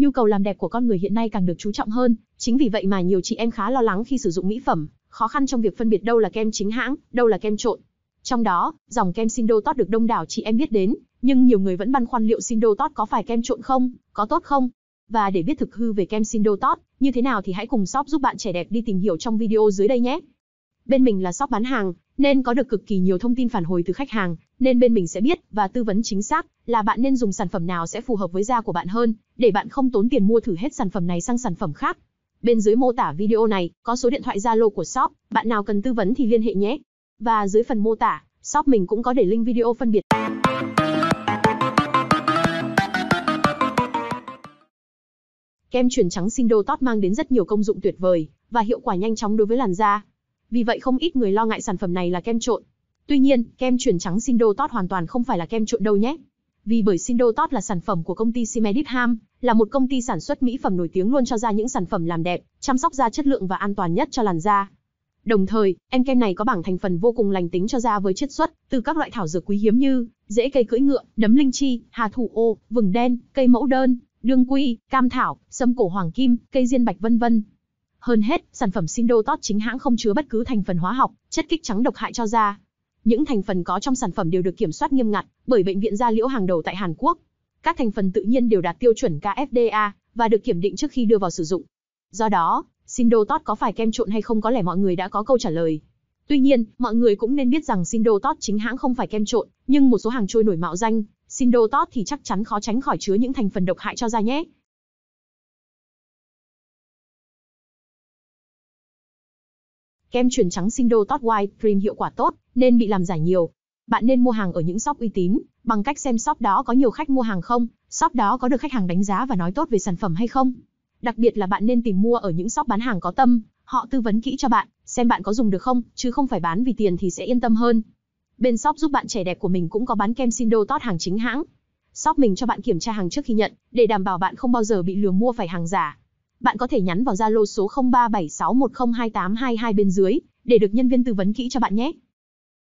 nhu cầu làm đẹp của con người hiện nay càng được chú trọng hơn, chính vì vậy mà nhiều chị em khá lo lắng khi sử dụng mỹ phẩm, khó khăn trong việc phân biệt đâu là kem chính hãng, đâu là kem trộn. Trong đó, dòng kem Sindo được đông đảo chị em biết đến, nhưng nhiều người vẫn băn khoăn liệu Sindo có phải kem trộn không, có tốt không? Và để biết thực hư về kem Sindo như thế nào thì hãy cùng shop giúp bạn trẻ đẹp đi tìm hiểu trong video dưới đây nhé. Bên mình là shop bán hàng, nên có được cực kỳ nhiều thông tin phản hồi từ khách hàng, nên bên mình sẽ biết và tư vấn chính xác là bạn nên dùng sản phẩm nào sẽ phù hợp với da của bạn hơn, để bạn không tốn tiền mua thử hết sản phẩm này sang sản phẩm khác. Bên dưới mô tả video này có số điện thoại Zalo của shop, bạn nào cần tư vấn thì liên hệ nhé. Và dưới phần mô tả, shop mình cũng có để link video phân biệt. Kem chuyển trắng Sindo Tot mang đến rất nhiều công dụng tuyệt vời và hiệu quả nhanh chóng đối với làn da vì vậy không ít người lo ngại sản phẩm này là kem trộn. Tuy nhiên, kem chuyển trắng Sindotot hoàn toàn không phải là kem trộn đâu nhé. Vì bởi Sindotot là sản phẩm của công ty Simedit Ham, là một công ty sản xuất mỹ phẩm nổi tiếng luôn cho ra những sản phẩm làm đẹp, chăm sóc da chất lượng và an toàn nhất cho làn da. Đồng thời, em kem này có bảng thành phần vô cùng lành tính cho da với chất xuất từ các loại thảo dược quý hiếm như rễ cây cưỡi ngựa, nấm linh chi, hà thủ ô, vừng đen, cây mẫu đơn, đương quy, cam thảo, sâm cổ hoàng kim, cây diên bạch vân vân. Hơn hết, sản phẩm Sindo Tot chính hãng không chứa bất cứ thành phần hóa học, chất kích trắng độc hại cho da. Những thành phần có trong sản phẩm đều được kiểm soát nghiêm ngặt bởi bệnh viện da liễu hàng đầu tại Hàn Quốc. Các thành phần tự nhiên đều đạt tiêu chuẩn KFDA và được kiểm định trước khi đưa vào sử dụng. Do đó, Sindo Tot có phải kem trộn hay không có lẽ mọi người đã có câu trả lời. Tuy nhiên, mọi người cũng nên biết rằng Sindo Tot chính hãng không phải kem trộn, nhưng một số hàng trôi nổi mạo danh, Sindo Tot thì chắc chắn khó tránh khỏi chứa những thành phần độc hại cho da nhé. Kem chuyển trắng sinh đô Tot White Cream hiệu quả tốt, nên bị làm giả nhiều. Bạn nên mua hàng ở những shop uy tín, bằng cách xem shop đó có nhiều khách mua hàng không, shop đó có được khách hàng đánh giá và nói tốt về sản phẩm hay không. Đặc biệt là bạn nên tìm mua ở những shop bán hàng có tâm, họ tư vấn kỹ cho bạn, xem bạn có dùng được không, chứ không phải bán vì tiền thì sẽ yên tâm hơn. Bên shop giúp bạn trẻ đẹp của mình cũng có bán kem Sindo Tot hàng chính hãng. Shop mình cho bạn kiểm tra hàng trước khi nhận, để đảm bảo bạn không bao giờ bị lừa mua phải hàng giả bạn có thể nhắn vào Zalo số 0376102822 bên dưới để được nhân viên tư vấn kỹ cho bạn nhé.